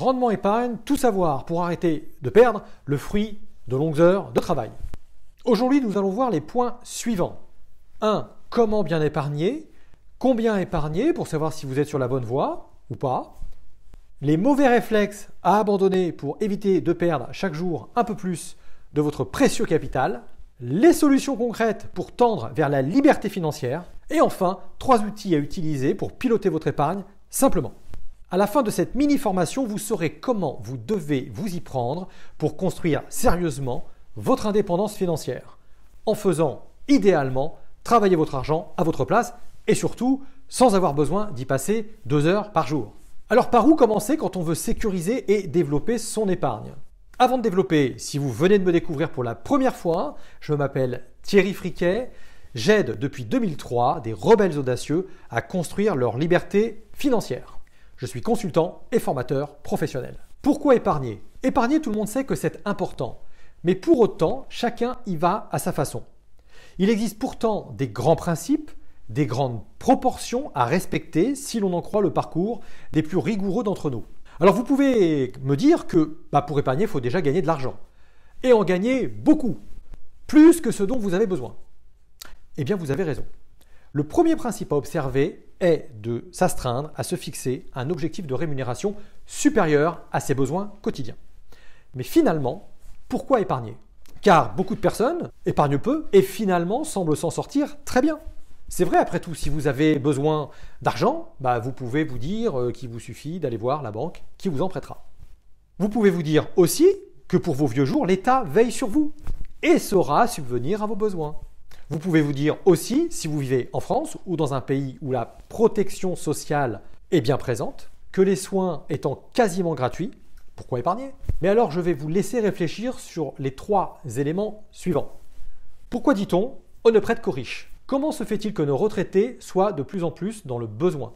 Rendement épargne, tout savoir pour arrêter de perdre le fruit de longues heures de travail. Aujourd'hui, nous allons voir les points suivants. 1. Comment bien épargner Combien épargner pour savoir si vous êtes sur la bonne voie ou pas Les mauvais réflexes à abandonner pour éviter de perdre chaque jour un peu plus de votre précieux capital. Les solutions concrètes pour tendre vers la liberté financière. Et enfin, trois outils à utiliser pour piloter votre épargne simplement. À la fin de cette mini-formation, vous saurez comment vous devez vous y prendre pour construire sérieusement votre indépendance financière, en faisant idéalement travailler votre argent à votre place et surtout sans avoir besoin d'y passer deux heures par jour. Alors par où commencer quand on veut sécuriser et développer son épargne Avant de développer, si vous venez de me découvrir pour la première fois, je m'appelle Thierry Friquet, j'aide depuis 2003 des rebelles audacieux à construire leur liberté financière. Je suis consultant et formateur professionnel. Pourquoi épargner Épargner, tout le monde sait que c'est important. Mais pour autant, chacun y va à sa façon. Il existe pourtant des grands principes, des grandes proportions à respecter si l'on en croit le parcours des plus rigoureux d'entre nous. Alors vous pouvez me dire que bah pour épargner, il faut déjà gagner de l'argent. Et en gagner beaucoup. Plus que ce dont vous avez besoin. Eh bien vous avez raison. Le premier principe à observer, est de s'astreindre à se fixer un objectif de rémunération supérieur à ses besoins quotidiens. Mais finalement, pourquoi épargner Car beaucoup de personnes épargnent peu et finalement semblent s'en sortir très bien. C'est vrai, après tout, si vous avez besoin d'argent, bah, vous pouvez vous dire euh, qu'il vous suffit d'aller voir la banque qui vous en prêtera. Vous pouvez vous dire aussi que pour vos vieux jours, l'État veille sur vous et saura subvenir à vos besoins. Vous pouvez vous dire aussi, si vous vivez en France ou dans un pays où la protection sociale est bien présente, que les soins étant quasiment gratuits, pourquoi épargner Mais alors je vais vous laisser réfléchir sur les trois éléments suivants. Pourquoi dit-on on ne prête qu'aux riches Comment se fait-il que nos retraités soient de plus en plus dans le besoin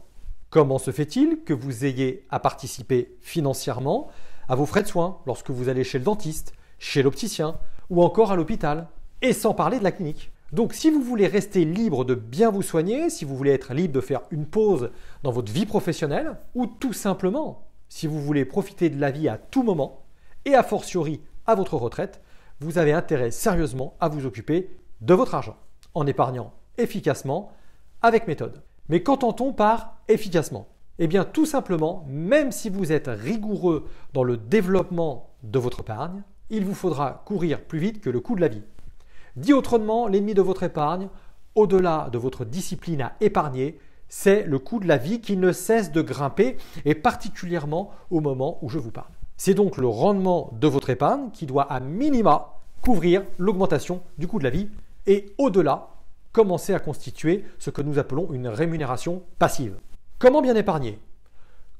Comment se fait-il que vous ayez à participer financièrement à vos frais de soins lorsque vous allez chez le dentiste, chez l'opticien ou encore à l'hôpital Et sans parler de la clinique. Donc si vous voulez rester libre de bien vous soigner, si vous voulez être libre de faire une pause dans votre vie professionnelle, ou tout simplement si vous voulez profiter de la vie à tout moment, et a fortiori à votre retraite, vous avez intérêt sérieusement à vous occuper de votre argent, en épargnant efficacement, avec méthode. Mais qu'entend-on par efficacement Eh bien tout simplement, même si vous êtes rigoureux dans le développement de votre épargne, il vous faudra courir plus vite que le coût de la vie. Dit autrement, l'ennemi de votre épargne, au-delà de votre discipline à épargner, c'est le coût de la vie qui ne cesse de grimper, et particulièrement au moment où je vous parle. C'est donc le rendement de votre épargne qui doit à minima couvrir l'augmentation du coût de la vie et au-delà commencer à constituer ce que nous appelons une rémunération passive. Comment bien épargner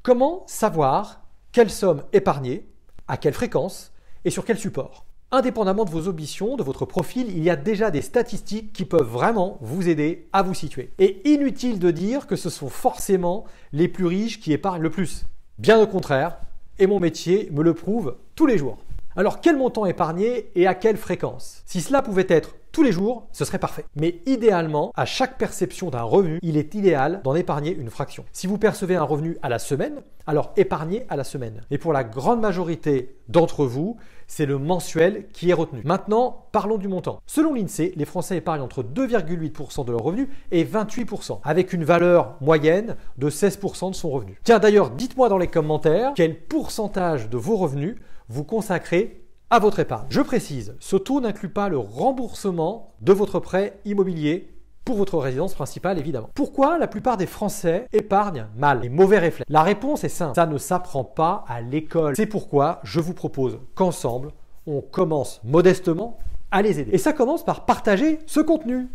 Comment savoir quelle somme épargner, à quelle fréquence et sur quel support indépendamment de vos ambitions, de votre profil, il y a déjà des statistiques qui peuvent vraiment vous aider à vous situer. Et inutile de dire que ce sont forcément les plus riches qui épargnent le plus. Bien au contraire, et mon métier me le prouve tous les jours. Alors quel montant épargner et à quelle fréquence Si cela pouvait être tous les jours, ce serait parfait. Mais idéalement, à chaque perception d'un revenu, il est idéal d'en épargner une fraction. Si vous percevez un revenu à la semaine, alors épargnez à la semaine. Et pour la grande majorité d'entre vous, c'est le mensuel qui est retenu. Maintenant, parlons du montant. Selon l'INSEE, les Français épargnent entre 2,8% de leur revenu et 28%, avec une valeur moyenne de 16% de son revenu. Tiens d'ailleurs, dites-moi dans les commentaires quel pourcentage de vos revenus vous consacrez à votre épargne. Je précise, ce taux n'inclut pas le remboursement de votre prêt immobilier pour votre résidence principale évidemment. Pourquoi la plupart des Français épargnent mal Les mauvais réflexes. La réponse est simple, ça ne s'apprend pas à l'école. C'est pourquoi je vous propose qu'ensemble, on commence modestement à les aider. Et ça commence par partager ce contenu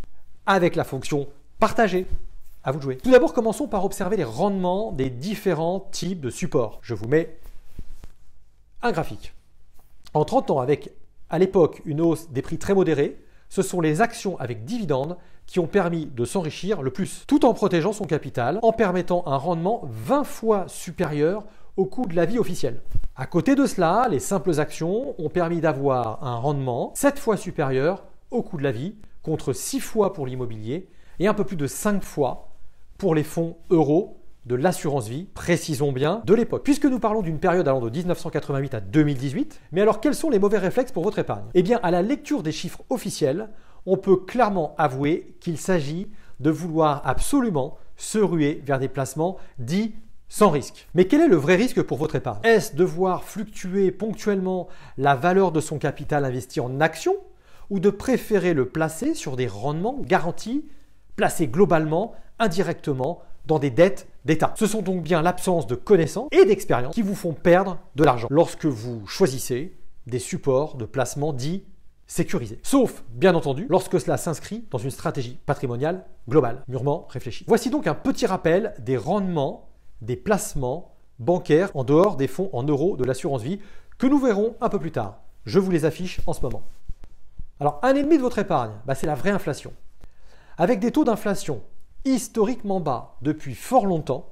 avec la fonction partager. À vous de jouer. Tout d'abord, commençons par observer les rendements des différents types de supports. Je vous mets un graphique. En 30 ans, avec à l'époque une hausse des prix très modérée, ce sont les actions avec dividendes qui ont permis de s'enrichir le plus, tout en protégeant son capital, en permettant un rendement 20 fois supérieur au coût de la vie officielle. À côté de cela, les simples actions ont permis d'avoir un rendement 7 fois supérieur au coût de la vie, contre 6 fois pour l'immobilier et un peu plus de 5 fois pour les fonds euros de l'assurance vie, précisons bien, de l'époque. Puisque nous parlons d'une période allant de 1988 à 2018, mais alors quels sont les mauvais réflexes pour votre épargne Eh bien, à la lecture des chiffres officiels, on peut clairement avouer qu'il s'agit de vouloir absolument se ruer vers des placements dits sans risque. Mais quel est le vrai risque pour votre épargne Est-ce de voir fluctuer ponctuellement la valeur de son capital investi en actions ou de préférer le placer sur des rendements garantis, placés globalement, indirectement, dans des dettes d'État. Ce sont donc bien l'absence de connaissances et d'expérience qui vous font perdre de l'argent lorsque vous choisissez des supports de placement dits sécurisés. Sauf, bien entendu, lorsque cela s'inscrit dans une stratégie patrimoniale globale, mûrement réfléchie. Voici donc un petit rappel des rendements des placements bancaires en dehors des fonds en euros de l'assurance vie que nous verrons un peu plus tard. Je vous les affiche en ce moment. Alors, un ennemi de votre épargne, bah, c'est la vraie inflation. Avec des taux d'inflation historiquement bas depuis fort longtemps,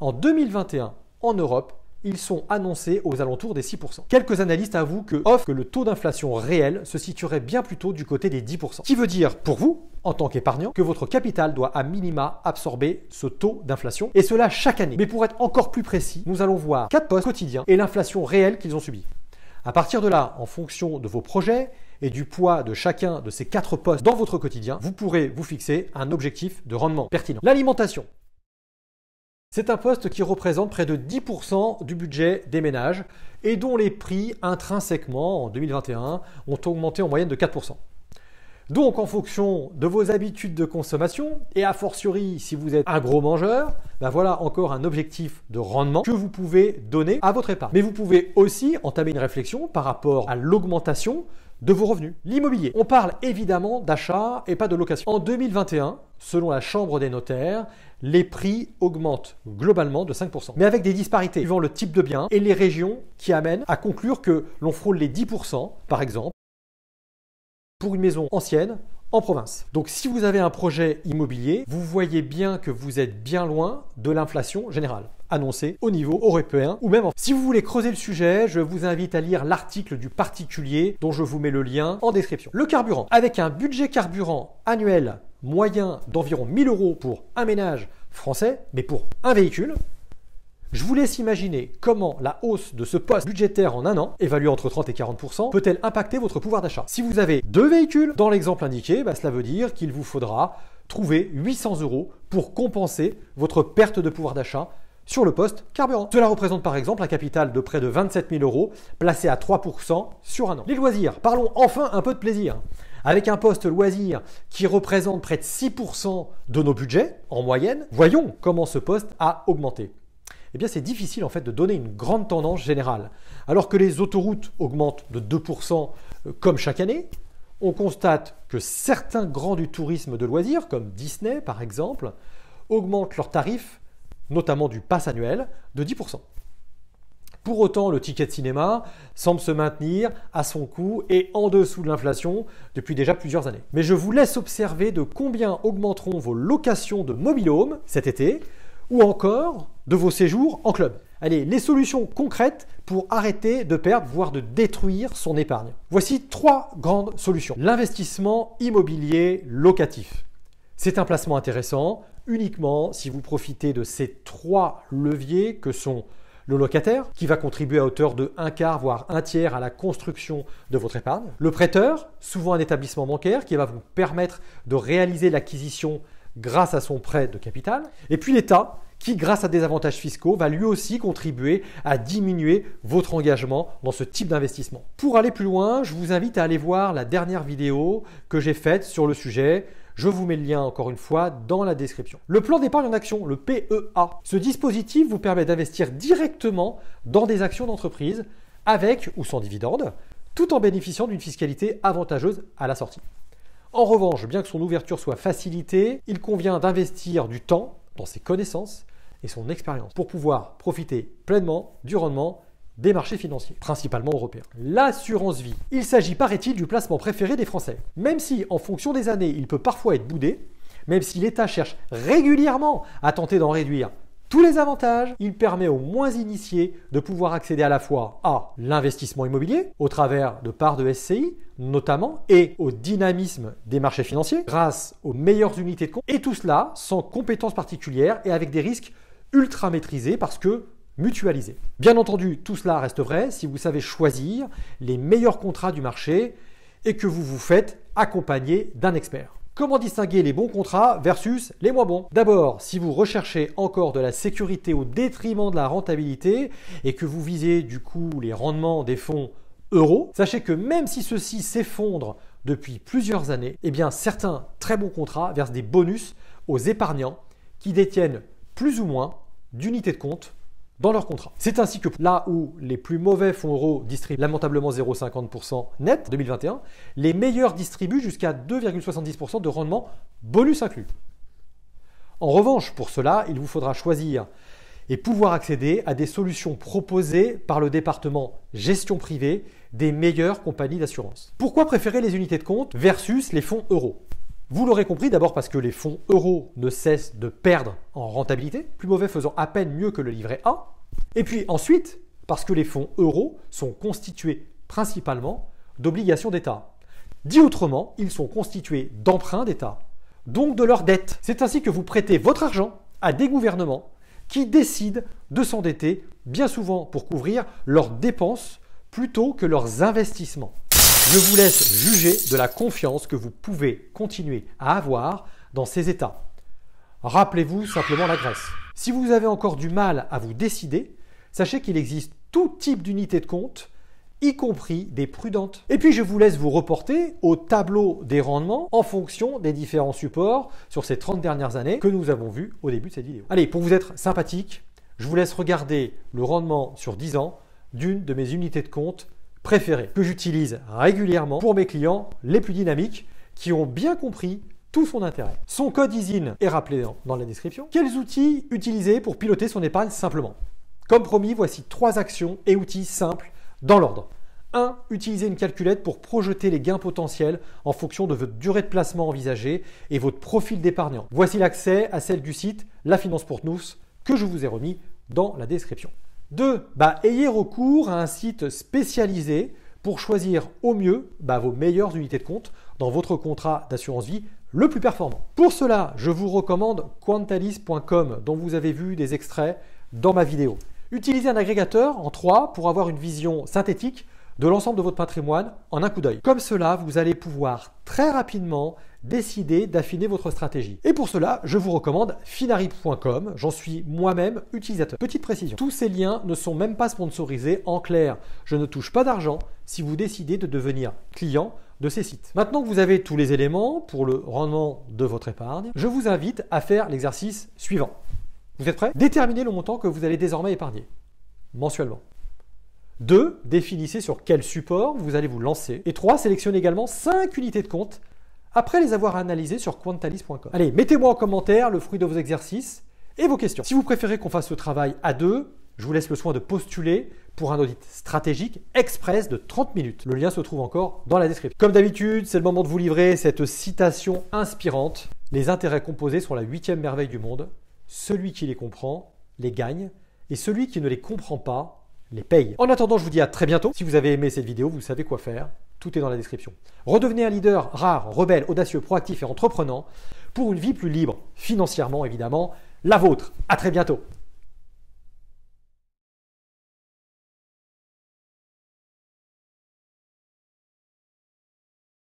en 2021, en Europe, ils sont annoncés aux alentours des 6%. Quelques analystes avouent que, offre que le taux d'inflation réel se situerait bien plutôt du côté des 10%. Qui veut dire, pour vous, en tant qu'épargnant, que votre capital doit à minima absorber ce taux d'inflation, et cela chaque année. Mais pour être encore plus précis, nous allons voir quatre postes quotidiens et l'inflation réelle qu'ils ont subie. À partir de là, en fonction de vos projets, et du poids de chacun de ces quatre postes dans votre quotidien, vous pourrez vous fixer un objectif de rendement pertinent. L'alimentation. C'est un poste qui représente près de 10% du budget des ménages et dont les prix intrinsèquement en 2021 ont augmenté en moyenne de 4%. Donc en fonction de vos habitudes de consommation, et a fortiori si vous êtes un gros mangeur, ben voilà encore un objectif de rendement que vous pouvez donner à votre épargne. Mais vous pouvez aussi entamer une réflexion par rapport à l'augmentation de vos revenus, l'immobilier. On parle évidemment d'achat et pas de location. En 2021, selon la Chambre des notaires, les prix augmentent globalement de 5%, mais avec des disparités suivant le type de bien et les régions qui amènent à conclure que l'on frôle les 10%, par exemple, pour une maison ancienne en province. Donc si vous avez un projet immobilier, vous voyez bien que vous êtes bien loin de l'inflation générale annoncé au niveau européen ou même en... Si vous voulez creuser le sujet, je vous invite à lire l'article du particulier dont je vous mets le lien en description. Le carburant. Avec un budget carburant annuel moyen d'environ 1000 euros pour un ménage français, mais pour un véhicule, je vous laisse imaginer comment la hausse de ce poste budgétaire en un an, évalué entre 30 et 40 peut-elle impacter votre pouvoir d'achat. Si vous avez deux véhicules, dans l'exemple indiqué, bah, cela veut dire qu'il vous faudra trouver 800 euros pour compenser votre perte de pouvoir d'achat sur le poste carburant. Cela représente par exemple un capital de près de 27 000 euros placé à 3% sur un an. Les loisirs, parlons enfin un peu de plaisir. Avec un poste loisir qui représente près de 6% de nos budgets en moyenne, voyons comment ce poste a augmenté. Eh bien, c'est difficile en fait de donner une grande tendance générale. Alors que les autoroutes augmentent de 2% euh, comme chaque année, on constate que certains grands du tourisme de loisirs, comme Disney par exemple, augmentent leurs tarifs notamment du pass annuel, de 10%. Pour autant, le ticket de cinéma semble se maintenir à son coût et en dessous de l'inflation depuis déjà plusieurs années. Mais je vous laisse observer de combien augmenteront vos locations de home cet été ou encore de vos séjours en club. Allez, les solutions concrètes pour arrêter de perdre, voire de détruire son épargne. Voici trois grandes solutions. L'investissement immobilier locatif. C'est un placement intéressant uniquement si vous profitez de ces trois leviers que sont le locataire, qui va contribuer à hauteur de un quart, voire un tiers à la construction de votre épargne. Le prêteur, souvent un établissement bancaire, qui va vous permettre de réaliser l'acquisition grâce à son prêt de capital. Et puis l'État, qui, grâce à des avantages fiscaux, va lui aussi contribuer à diminuer votre engagement dans ce type d'investissement. Pour aller plus loin, je vous invite à aller voir la dernière vidéo que j'ai faite sur le sujet je vous mets le lien encore une fois dans la description. Le plan d'épargne en action, le PEA. Ce dispositif vous permet d'investir directement dans des actions d'entreprise avec ou sans dividende, tout en bénéficiant d'une fiscalité avantageuse à la sortie. En revanche, bien que son ouverture soit facilitée, il convient d'investir du temps dans ses connaissances et son expérience pour pouvoir profiter pleinement du rendement des marchés financiers, principalement européens. L'assurance vie. Il s'agit, paraît-il, du placement préféré des Français. Même si, en fonction des années, il peut parfois être boudé, même si l'État cherche régulièrement à tenter d'en réduire tous les avantages, il permet aux moins initiés de pouvoir accéder à la fois à l'investissement immobilier, au travers de parts de SCI notamment, et au dynamisme des marchés financiers, grâce aux meilleures unités de compte, et tout cela sans compétences particulières et avec des risques ultra maîtrisés parce que mutualiser. Bien entendu, tout cela reste vrai si vous savez choisir les meilleurs contrats du marché et que vous vous faites accompagner d'un expert. Comment distinguer les bons contrats versus les moins bons D'abord, si vous recherchez encore de la sécurité au détriment de la rentabilité et que vous visez du coup les rendements des fonds euros, sachez que même si ceux-ci s'effondrent depuis plusieurs années, eh bien certains très bons contrats versent des bonus aux épargnants qui détiennent plus ou moins d'unités de compte dans leur contrat. C'est ainsi que là où les plus mauvais fonds euros distribuent lamentablement 0,50% net en 2021, les meilleurs distribuent jusqu'à 2,70% de rendement bonus inclus. En revanche, pour cela, il vous faudra choisir et pouvoir accéder à des solutions proposées par le département gestion privée des meilleures compagnies d'assurance. Pourquoi préférer les unités de compte versus les fonds euros vous l'aurez compris, d'abord parce que les fonds euros ne cessent de perdre en rentabilité, plus mauvais faisant à peine mieux que le livret A, et puis ensuite parce que les fonds euros sont constitués principalement d'obligations d'État. Dit autrement, ils sont constitués d'emprunts d'État, donc de leurs dettes. C'est ainsi que vous prêtez votre argent à des gouvernements qui décident de s'endetter bien souvent pour couvrir leurs dépenses plutôt que leurs investissements. Je vous laisse juger de la confiance que vous pouvez continuer à avoir dans ces États. Rappelez-vous simplement la Grèce. Si vous avez encore du mal à vous décider, sachez qu'il existe tout type d'unités de compte, y compris des prudentes. Et puis je vous laisse vous reporter au tableau des rendements en fonction des différents supports sur ces 30 dernières années que nous avons vus au début de cette vidéo. Allez, pour vous être sympathique, je vous laisse regarder le rendement sur 10 ans d'une de mes unités de compte préféré, que j'utilise régulièrement pour mes clients les plus dynamiques qui ont bien compris tout son intérêt. Son code ISIN est rappelé dans la description. Quels outils utiliser pour piloter son épargne simplement Comme promis, voici trois actions et outils simples dans l'ordre. 1. utiliser une calculette pour projeter les gains potentiels en fonction de votre durée de placement envisagée et votre profil d'épargnant. Voici l'accès à celle du site La Finance pour nous que je vous ai remis dans la description. 2. Bah, ayez recours à un site spécialisé pour choisir au mieux bah, vos meilleures unités de compte dans votre contrat d'assurance vie le plus performant. Pour cela, je vous recommande quantalis.com dont vous avez vu des extraits dans ma vidéo. Utilisez un agrégateur en 3 pour avoir une vision synthétique de l'ensemble de votre patrimoine en un coup d'œil. Comme cela, vous allez pouvoir très rapidement décider d'affiner votre stratégie. Et pour cela, je vous recommande finarip.com. J'en suis moi-même utilisateur. Petite précision, tous ces liens ne sont même pas sponsorisés. En clair, je ne touche pas d'argent si vous décidez de devenir client de ces sites. Maintenant que vous avez tous les éléments pour le rendement de votre épargne, je vous invite à faire l'exercice suivant. Vous êtes prêts Déterminez le montant que vous allez désormais épargner mensuellement. 2. Définissez sur quel support vous allez vous lancer. Et 3. Sélectionnez également 5 unités de compte après les avoir analysées sur quantalis.com. Allez, mettez-moi en commentaire le fruit de vos exercices et vos questions. Si vous préférez qu'on fasse ce travail à deux, je vous laisse le soin de postuler pour un audit stratégique express de 30 minutes. Le lien se trouve encore dans la description. Comme d'habitude, c'est le moment de vous livrer cette citation inspirante. Les intérêts composés sont la huitième merveille du monde. Celui qui les comprend les gagne, et celui qui ne les comprend pas les paye. En attendant, je vous dis à très bientôt. Si vous avez aimé cette vidéo, vous savez quoi faire. Tout est dans la description. Redevenez un leader rare, rebelle, audacieux, proactif et entreprenant pour une vie plus libre, financièrement évidemment, la vôtre. À très bientôt.